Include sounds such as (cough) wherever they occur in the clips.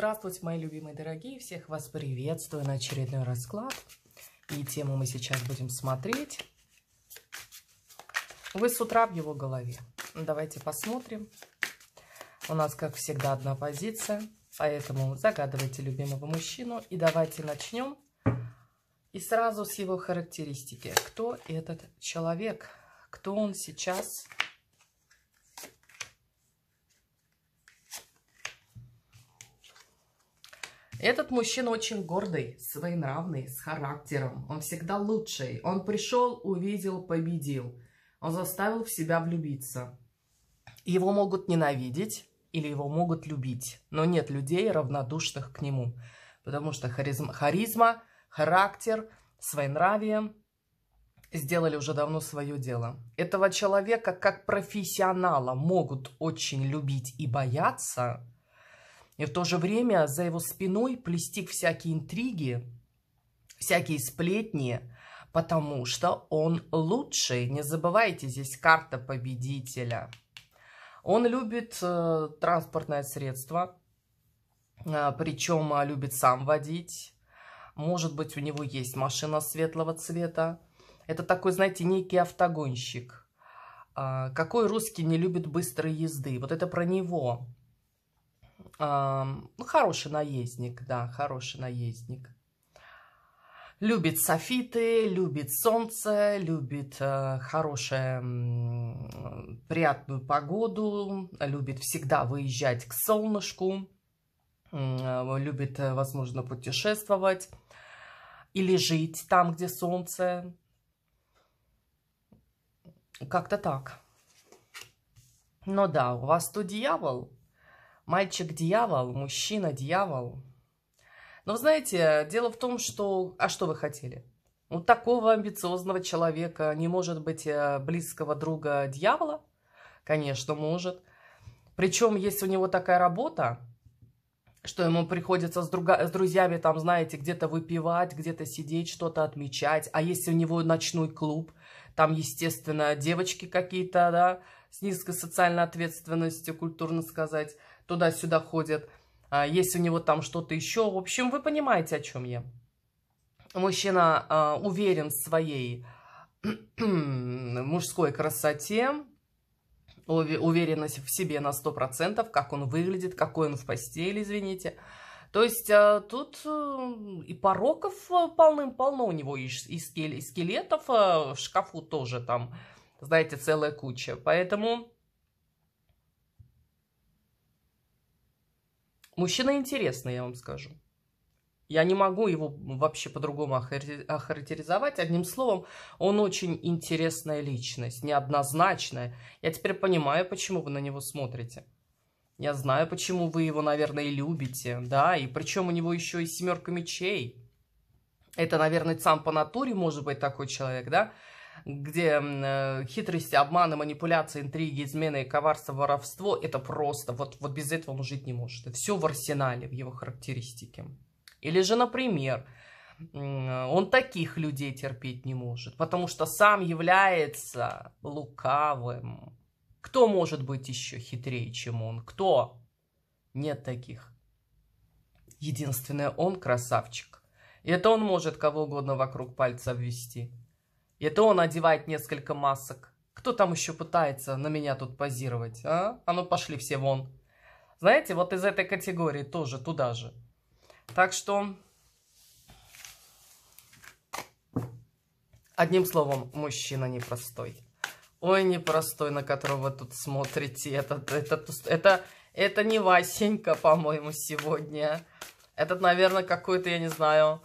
Здравствуйте, мои любимые дорогие! Всех вас приветствую на очередной расклад. И тему мы сейчас будем смотреть. Вы с утра в его голове. Ну, давайте посмотрим. У нас, как всегда, одна позиция. Поэтому загадывайте любимого мужчину. И давайте начнем. И сразу с его характеристики. Кто этот человек? Кто он сейчас? Этот мужчина очень гордый, своенравный, с характером. Он всегда лучший. Он пришел, увидел, победил. Он заставил в себя влюбиться. Его могут ненавидеть или его могут любить, но нет людей, равнодушных к нему. Потому что харизма, харизма характер, своенравие сделали уже давно свое дело. Этого человека как профессионала могут очень любить и бояться – и в то же время за его спиной плести всякие интриги, всякие сплетни, потому что он лучший. Не забывайте, здесь карта победителя. Он любит э, транспортное средство, э, причем э, любит сам водить. Может быть, у него есть машина светлого цвета. Это такой, знаете, некий автогонщик. А, какой русский не любит быстрой езды? Вот это про него ну, хороший наездник, да, хороший наездник. Любит софиты, любит солнце, любит э, хорошую, э, приятную погоду, любит всегда выезжать к солнышку, э, любит, э, возможно, путешествовать или жить там, где солнце. Как-то так. Но да, у вас тут дьявол – Мальчик-дьявол, мужчина-дьявол. Но, знаете, дело в том, что... А что вы хотели? У такого амбициозного человека не может быть э, близкого друга дьявола? Конечно, может. Причем есть у него такая работа, что ему приходится с, друга, с друзьями там, знаете, где-то выпивать, где-то сидеть, что-то отмечать. А если у него ночной клуб, там, естественно, девочки какие-то, да, с низкой социальной ответственностью, культурно сказать – туда-сюда ходит, а, есть у него там что-то еще. В общем, вы понимаете, о чем я. Мужчина а, уверен в своей (clears throat) мужской красоте, уверенность в себе на 100%, как он выглядит, какой он в постели, извините. То есть а, тут э, и пороков э, полным-полно у него, и скелетов э, в шкафу тоже там, знаете, целая куча. Поэтому Мужчина интересный, я вам скажу. Я не могу его вообще по-другому охарактеризовать. Одним словом, он очень интересная личность, неоднозначная. Я теперь понимаю, почему вы на него смотрите. Я знаю, почему вы его, наверное, и любите, да, и причем у него еще и семерка мечей. Это, наверное, сам по натуре может быть такой человек, да, где э, хитрости, обманы, манипуляции, интриги, измены, коварство, воровство, это просто, вот, вот без этого он жить не может. Это все в арсенале, в его характеристике. Или же, например, э, он таких людей терпеть не может, потому что сам является лукавым. Кто может быть еще хитрее, чем он? Кто? Нет таких. Единственное, он красавчик. И это он может кого угодно вокруг пальца ввести. И это он одевает несколько масок. Кто там еще пытается на меня тут позировать, а? А ну пошли все вон. Знаете, вот из этой категории тоже туда же. Так что... Одним словом, мужчина непростой. Ой, непростой, на которого вы тут смотрите. Это, это, это, это не Васенька, по-моему, сегодня. Этот, наверное, какой-то, я не знаю,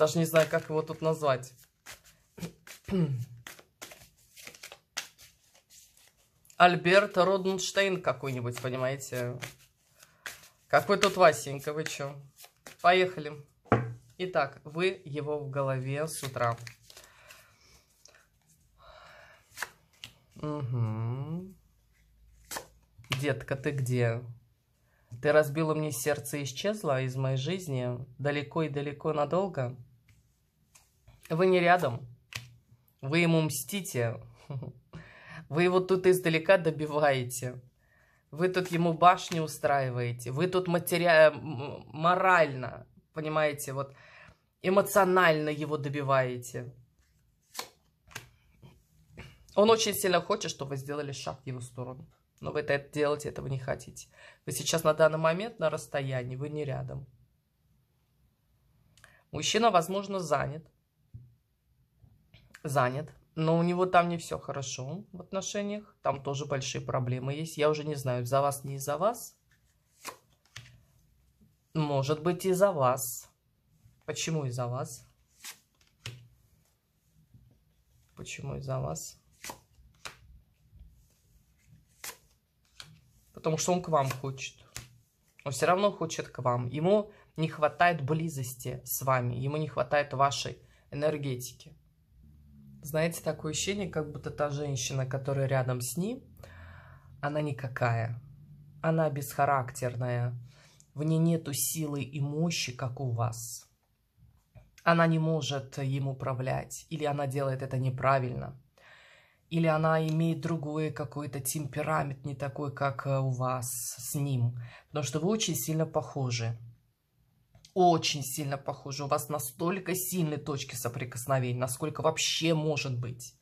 Даже не знаю, как его тут назвать. (clears throat) Альберта Роденштейн какой-нибудь, понимаете? Какой тут Васенька, вы чё? Поехали. Итак, вы его в голове с утра. Угу. Детка, ты где? Ты разбила мне сердце и исчезла из моей жизни далеко и далеко надолго? Вы не рядом. Вы ему мстите. (laughs) Вы его тут издалека добиваете. Вы тут ему башни устраиваете. Вы тут матери... Э, морально, понимаете, вот эмоционально его добиваете. Он очень сильно хочет, чтобы вы сделали шаг в его сторону. Но вы это делать этого не хотите. Вы сейчас на данный момент на расстоянии, вы не рядом. Мужчина, возможно, занят занят, но у него там не все хорошо в отношениях. Там тоже большие проблемы есть. Я уже не знаю, за вас, не из за вас. Может быть, и за вас. Почему из-за вас? Почему из-за вас? Потому что он к вам хочет. Он все равно хочет к вам. Ему не хватает близости с вами. Ему не хватает вашей энергетики. Знаете, такое ощущение, как будто та женщина, которая рядом с ним, она никакая. Она бесхарактерная. В ней нету силы и мощи, как у вас. Она не может им управлять. Или она делает это неправильно. Или она имеет другой какой-то темперамент, не такой, как э, у вас с ним. Потому что вы очень сильно похожи очень сильно похожи. У вас настолько сильные точки соприкосновения, насколько вообще может быть.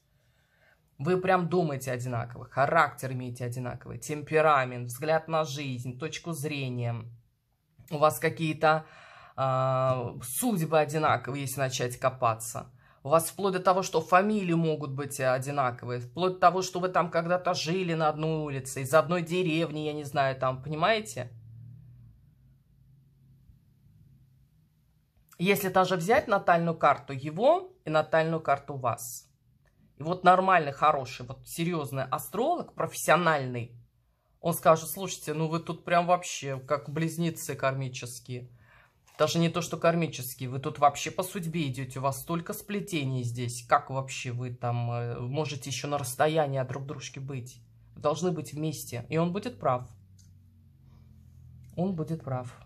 Вы прям думаете одинаково, характер имеете одинаковый, темперамент, взгляд на жизнь, точку зрения. У вас какие-то э, судьбы одинаковые, если начать копаться. У вас вплоть до того, что фамилии могут быть э, одинаковые, вплоть до того, что вы там когда-то жили на одной улице, из одной деревни, я не знаю, там, понимаете? Если даже взять натальную карту его и натальную карту вас. И вот нормальный, хороший, вот серьезный астролог, профессиональный, он скажет, слушайте, ну вы тут прям вообще как близнецы кармические. Даже не то, что кармические, вы тут вообще по судьбе идете, у вас столько сплетений здесь. Как вообще вы там э, можете еще на расстоянии от друг дружки быть? Должны быть вместе. И он будет прав. Он будет прав.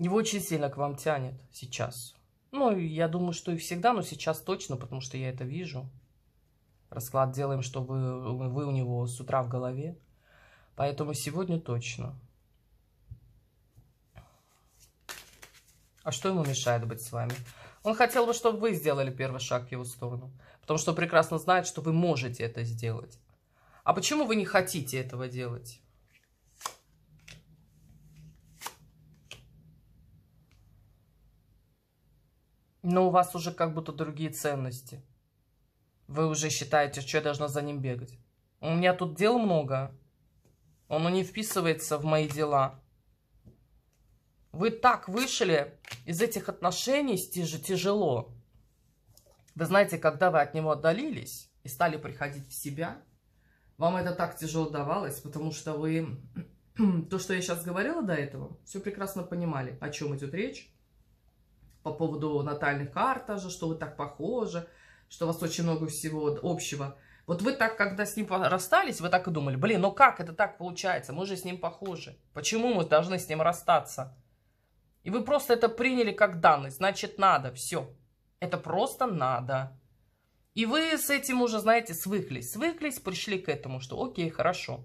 его очень сильно к вам тянет сейчас. Ну, я думаю, что и всегда, но сейчас точно, потому что я это вижу. Расклад делаем, что вы, вы у него с утра в голове. Поэтому сегодня точно. А что ему мешает быть с вами? Он хотел бы, чтобы вы сделали первый шаг в его сторону. Потому что прекрасно знает, что вы можете это сделать. А почему вы не хотите этого делать? Но у вас уже как будто другие ценности. Вы уже считаете, что я должна за ним бегать. У меня тут дел много. Он не вписывается в мои дела. Вы так вышли из этих отношений тяжело. Вы знаете, когда вы от него отдалились и стали приходить в себя, вам это так тяжело давалось, потому что вы (clears throat) то, что я сейчас говорила до этого, все прекрасно понимали, о чем идет речь по поводу натальных карт тоже, что вы так похожи, что у вас очень много всего общего. Вот вы так, когда с ним расстались, вы так и думали, блин, ну как это так получается, мы же с ним похожи. Почему мы должны с ним расстаться? И вы просто это приняли как данность, значит надо, все. Это просто надо. И вы с этим уже, знаете, свыклись. Свыклись, пришли к этому, что окей, хорошо.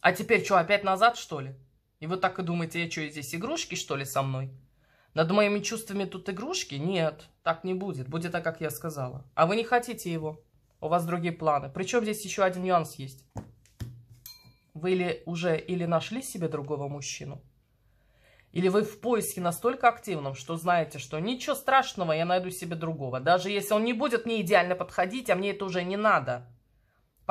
А теперь что, опять назад, что ли? И вы так и думаете, я что, здесь игрушки, что ли, со мной? Над моими чувствами тут игрушки? Нет, так не будет. Будет так, как я сказала. А вы не хотите его. У вас другие планы. Причем здесь еще один нюанс есть. Вы или уже или нашли себе другого мужчину, или вы в поиске настолько активном, что знаете, что ничего страшного, я найду себе другого. Даже если он не будет мне идеально подходить, а мне это уже не надо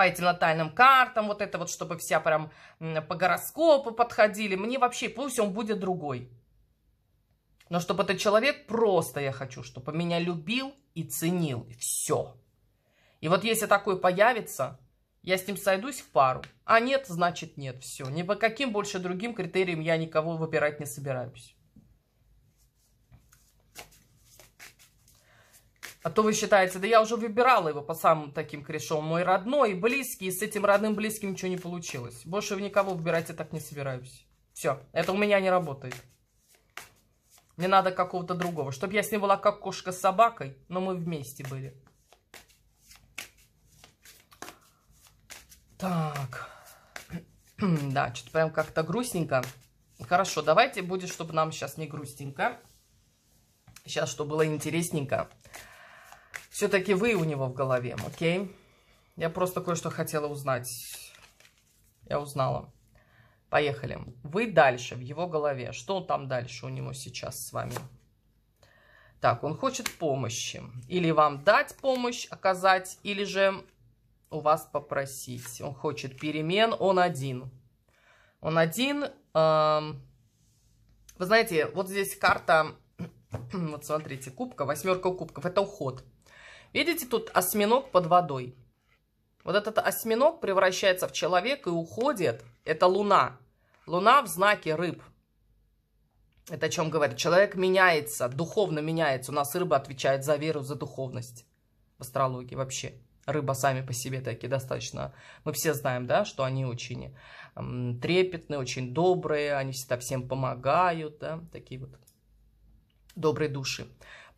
по этим натальным картам, вот это вот, чтобы вся прям по гороскопу подходили. Мне вообще, пусть он будет другой. Но чтобы этот человек просто, я хочу, чтобы меня любил и ценил, и все. И вот если такой появится, я с ним сойдусь в пару. А нет, значит нет, все. Ни по каким больше другим критериям я никого выбирать не собираюсь. А то вы считаете, да я уже выбирала его по самым таким корешам. Мой родной близкий, и с этим родным близким ничего не получилось. Больше в никого выбирать я так не собираюсь. Все, это у меня не работает. Мне надо какого-то другого. Чтобы я с ним была как кошка с собакой, но мы вместе были. Так. (clears throat) да, что-то прям как-то грустненько. Хорошо, давайте будет, чтобы нам сейчас не грустненько. Сейчас, чтобы было интересненько все-таки вы у него в голове, окей? Я просто кое-что хотела узнать. Я узнала. Поехали. Вы дальше в его голове. Что там дальше у него сейчас с вами? Так, он хочет помощи. Или вам дать помощь, оказать, или же у вас попросить. Он хочет перемен, он один. Он один. Эм, вы знаете, вот здесь карта, (clears throat) вот смотрите, кубка, восьмерка кубков, это уход. Видите, тут осьминог под водой. Вот этот осьминог превращается в человека и уходит. Это луна. Луна в знаке рыб. Это о чем говорит? Человек меняется, духовно меняется. У нас рыба отвечает за веру, за духовность в астрологии вообще. Рыба сами по себе такие достаточно... Мы все знаем, да, что они очень трепетные, очень добрые. Они всегда всем помогают, да, такие вот добрые души.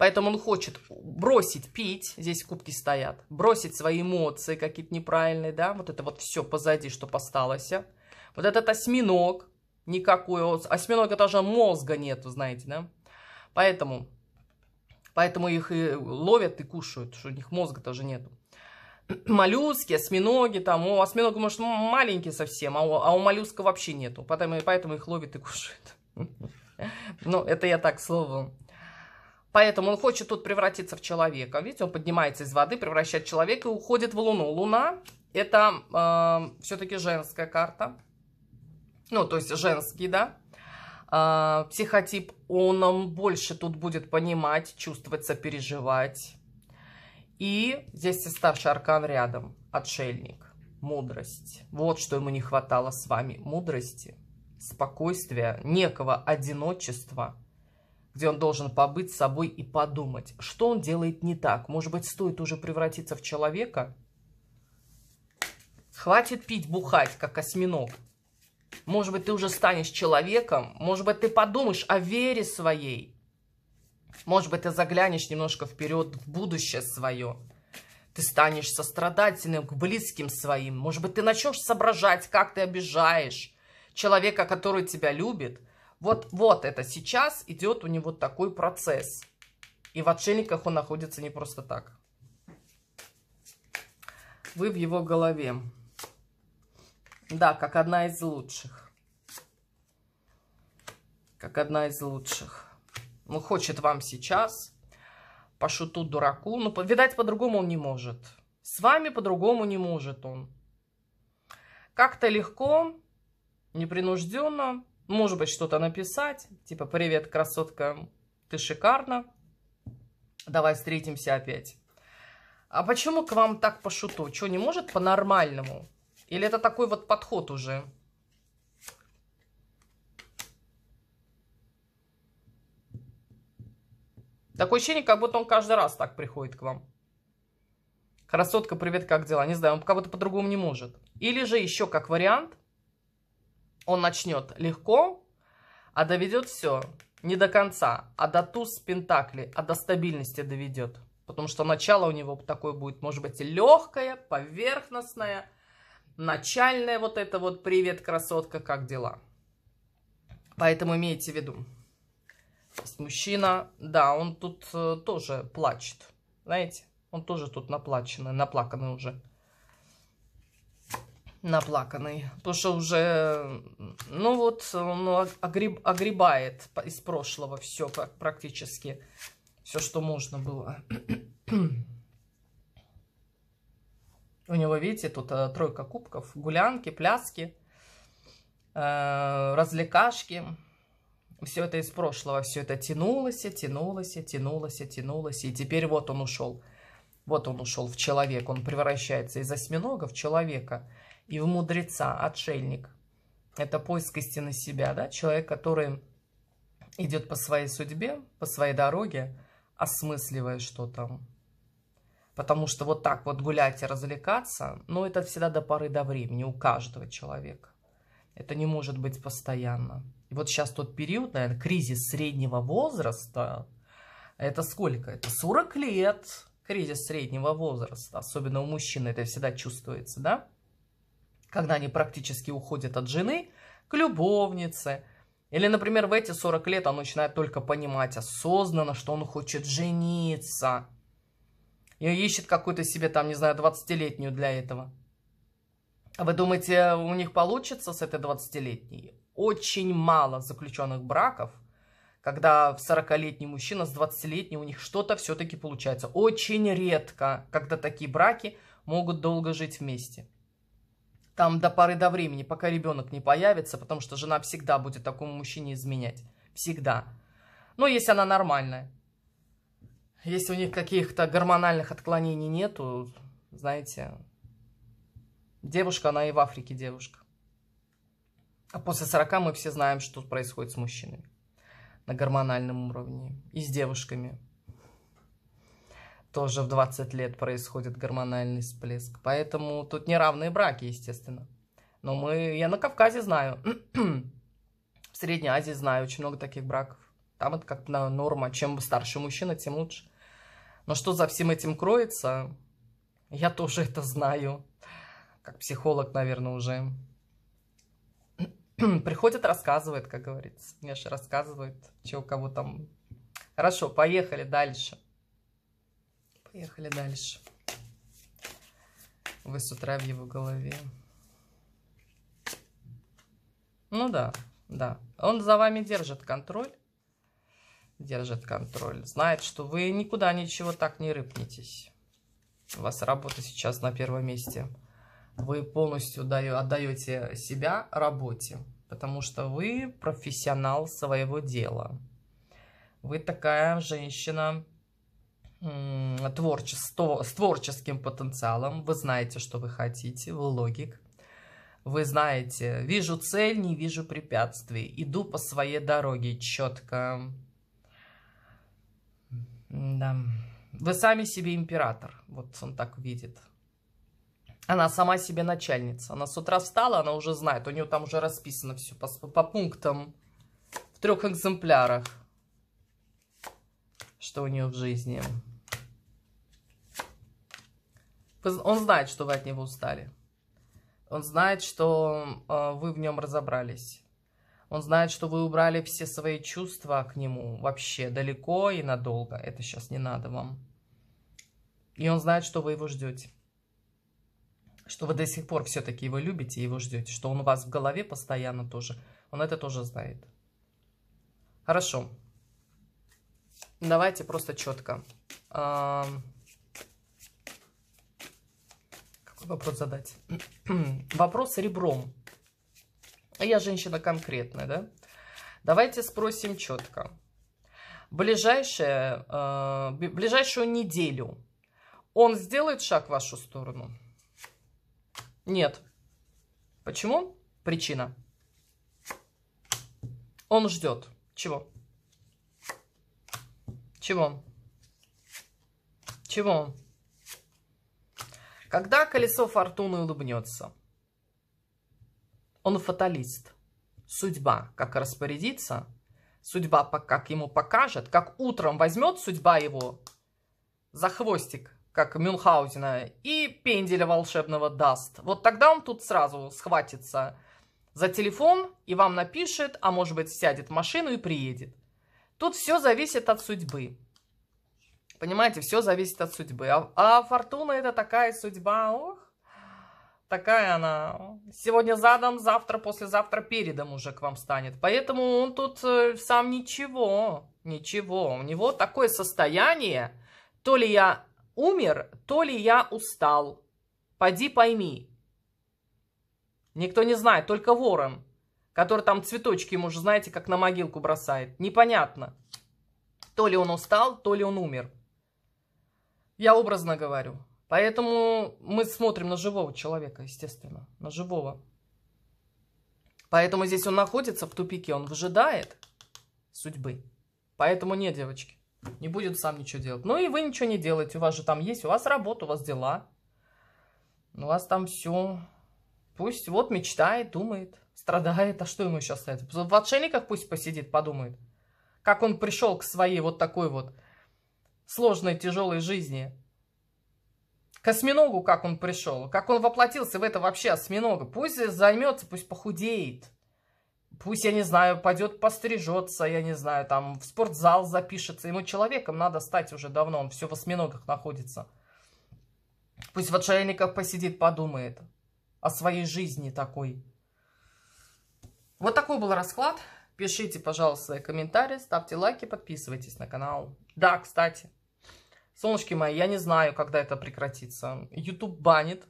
Поэтому он хочет бросить пить, здесь кубки стоят, бросить свои эмоции какие-то неправильные, да, вот это вот все позади, что посталось. Вот этот осьминог, никакой, осьминога даже мозга нету, знаете, да. Поэтому, поэтому их и ловят и кушают, что у них мозга тоже нету. (clears throat) Моллюски, осьминоги там, у осьминога, может, маленький совсем, а у, а у моллюска вообще нету, поэтому, поэтому их ловят и кушают. (laughs) Ну, это я так, словом. Поэтому он хочет тут превратиться в человека. Видите, он поднимается из воды, превращает человека и уходит в луну. Луна – это э, а, все-таки женская карта. Ну, то есть женский, да. Э, психотип, он, больше тут будет понимать, чувствовать, сопереживать. И здесь старший аркан рядом. Отшельник. Мудрость. Вот что ему не хватало с вами. Мудрости, спокойствия, некого одиночества – где он должен побыть с собой и подумать, что он делает не так. Может быть, стоит уже превратиться в человека? Хватит пить, бухать, как осьминог. Может быть, ты уже станешь человеком. Может быть, ты подумаешь о вере своей. Может быть, ты заглянешь немножко вперед в будущее свое. Ты станешь сострадательным к близким своим. Может быть, ты начнешь соображать, как ты обижаешь человека, который тебя любит – вот, вот это сейчас идет у него такой процесс. И в отшельниках он находится не просто так. Вы в его голове. Да, как одна из лучших. Как одна из лучших. Ну, хочет вам сейчас. По шуту дураку. Ну, видать, по-другому он не может. С вами по-другому не может он. Как-то легко, непринужденно может быть, что-то написать, типа «Привет, красотка, ты шикарна, давай встретимся опять». А почему к вам так по шуту? Что, не может по-нормальному? Или это такой вот подход уже? Такое ощущение, как будто он каждый раз так приходит к вам. Красотка, привет, как дела? Не знаю, он как будто по-другому не может. Или же еще как вариант – он начнет легко, а доведет все. Не до конца, а до туз пентакли, а до стабильности доведет. Потому что начало у него такое будет, может быть, легкое, поверхностное, начальное вот это вот «Привет, красотка, как дела?». Поэтому имейте в виду. Мужчина, да, он тут э, тоже плачет, знаете, он тоже тут наплаченный, наплаканный уже наплаканный. Потому что уже, ну вот, он огреб, огребает из прошлого все практически. Все, что можно было. (clears throat) У него, видите, тут а, тройка кубков. Гулянки, пляски, э, развлекашки. Все это из прошлого. Все это тянулось, и тянулось, и тянулось, и тянулось. И теперь вот он ушел. Вот он ушел в человека. Он превращается из осьминога в человека и в мудреца, отшельник. Это поиск истины себя, да? Человек, который идет по своей судьбе, по своей дороге, осмысливая что-то. Потому что вот так вот гулять и развлекаться, ну, это всегда до поры до времени у каждого человека. Это не может быть постоянно. И вот сейчас тот период, наверное, кризис среднего возраста, это сколько? Это 40 лет кризис среднего возраста, особенно у мужчин это всегда чувствуется, да? когда они практически уходят от жены к любовнице. Или, например, в эти 40 лет он начинает только понимать осознанно, что он хочет жениться. И ищет какую-то себе, там, не знаю, 20-летнюю для этого. А вы думаете, у них получится с этой 20-летней? Очень мало заключенных браков, когда в 40-летний мужчина с 20-летней у них что-то все-таки получается. Очень редко, когда такие браки могут долго жить вместе там до поры до времени, пока ребенок не появится, потому что жена всегда будет такому мужчине изменять. Всегда. Но если она нормальная. Если у них каких-то гормональных отклонений нету, знаете, девушка, она и в Африке девушка. А после 40 мы все знаем, что происходит с мужчинами на гормональном уровне и с девушками тоже в 20 лет происходит гормональный всплеск. Поэтому тут неравные браки, естественно. Но мы, я на Кавказе знаю, (clears throat) в Средней Азии знаю очень много таких браков. Там это как норма. Чем старше мужчина, тем лучше. Но что за всем этим кроется, я тоже это знаю. Как психолог, наверное, уже. (clears throat) Приходит, рассказывает, как говорится. Мне же рассказывает, чего кого там. Хорошо, поехали дальше. Поехали дальше. Вы с утра в его голове. Ну да, да. Он за вами держит контроль. Держит контроль. Знает, что вы никуда ничего так не рыпнетесь. У вас работа сейчас на первом месте. Вы полностью даю отдаете себя работе, потому что вы профессионал своего дела. Вы такая женщина, творчество, с творческим потенциалом. Вы знаете, что вы хотите, вы логик. Вы знаете, вижу цель, не вижу препятствий. Иду по своей дороге четко. Да. Вы сами себе император. Вот он так видит. Она сама себе начальница. Она с утра встала, она уже знает. У нее там уже расписано все по, по пунктам. В трех экземплярах. Что у нее в жизни. Он знает, что вы от него устали. Он знает, что э, вы в нем разобрались. Он знает, что вы убрали все свои чувства к нему вообще далеко и надолго. Это сейчас не надо вам. И он знает, что вы его ждете. Что вы до сих пор все-таки его любите и его ждете. Что он у вас в голове постоянно тоже. Он это тоже знает. Хорошо. Давайте просто четко. вопрос задать. (clears throat) вопрос ребром. Я женщина конкретная, да? Давайте спросим четко. Ближайшее, э, ближайшую неделю он сделает шаг в вашу сторону? Нет. Почему? Причина. Он ждет. Чего? Чего? Чего? Когда колесо фортуны улыбнется? Он фаталист. Судьба, как распорядится, судьба, как ему покажет, как утром возьмет судьба его за хвостик, как Мюнхгаузена, и пенделя волшебного даст. Вот тогда он тут сразу схватится за телефон и вам напишет, а может быть сядет в машину и приедет. Тут все зависит от судьбы. Понимаете, все зависит от судьбы. А, а фортуна это такая судьба, ох, такая она. Сегодня задом, завтра, послезавтра передом уже к вам станет. Поэтому он тут э, сам ничего, ничего. У него такое состояние, то ли я умер, то ли я устал. Пойди пойми. Никто не знает, только ворон, который там цветочки ему же, знаете, как на могилку бросает. Непонятно. То ли он устал, то ли он умер. Я образно говорю. Поэтому мы смотрим на живого человека, естественно, на живого. Поэтому здесь он находится в тупике, он выжидает судьбы. Поэтому нет, девочки, не будет сам ничего делать. Ну и вы ничего не делаете, у вас же там есть, у вас работа, у вас дела. У вас там все. Пусть вот мечтает, думает, страдает. А что ему еще остается? В отшельниках пусть посидит, подумает. Как он пришел к своей вот такой вот сложной, тяжелой жизни. К осьминогу, как он пришел, как он воплотился в это вообще осьминога. Пусть займется, пусть похудеет. Пусть, я не знаю, пойдет пострижется, я не знаю, там в спортзал запишется. Ему человеком надо стать уже давно, он все в осьминогах находится. Пусть в отшельниках посидит, подумает о своей жизни такой. Вот такой был расклад. Пишите, пожалуйста, комментарии, ставьте лайки, подписывайтесь на канал. Да, кстати, Солнышки мои, я не знаю, когда это прекратится. YouTube банит.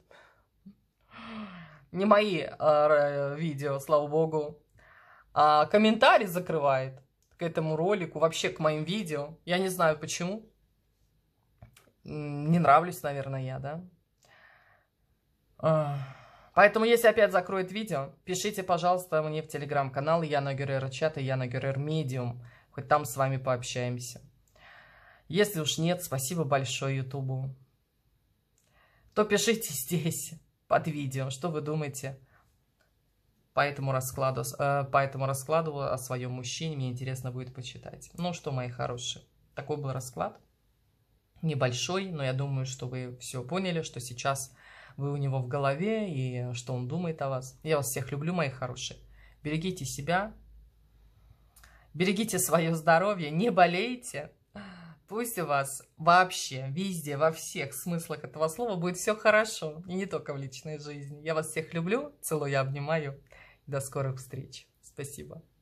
Не мои э, видео, слава богу. А комментарий закрывает к этому ролику, вообще к моим видео. Я не знаю почему. Не нравлюсь, наверное, я, да? А, поэтому, если опять закроет видео, пишите, пожалуйста, мне в телеграм-канал Яна Гюрера Чат и Яна Гюрер Медиум. Хоть там с вами пообщаемся. Если уж нет, спасибо большое Ютубу. То пишите (laughs) здесь, под видео, что вы думаете по этому раскладу, э, по этому раскладу о своем мужчине. Мне интересно будет почитать. Ну что, мои хорошие, такой был расклад. Небольшой, но я думаю, что вы все поняли, что сейчас вы у него в голове и что он думает о вас. Я вас всех люблю, мои хорошие. Берегите себя, берегите свое здоровье, не болейте. Пусть у вас вообще, везде, во всех смыслах этого слова будет все хорошо. И не только в личной жизни. Я вас всех люблю, целую, обнимаю. До скорых встреч. Спасибо.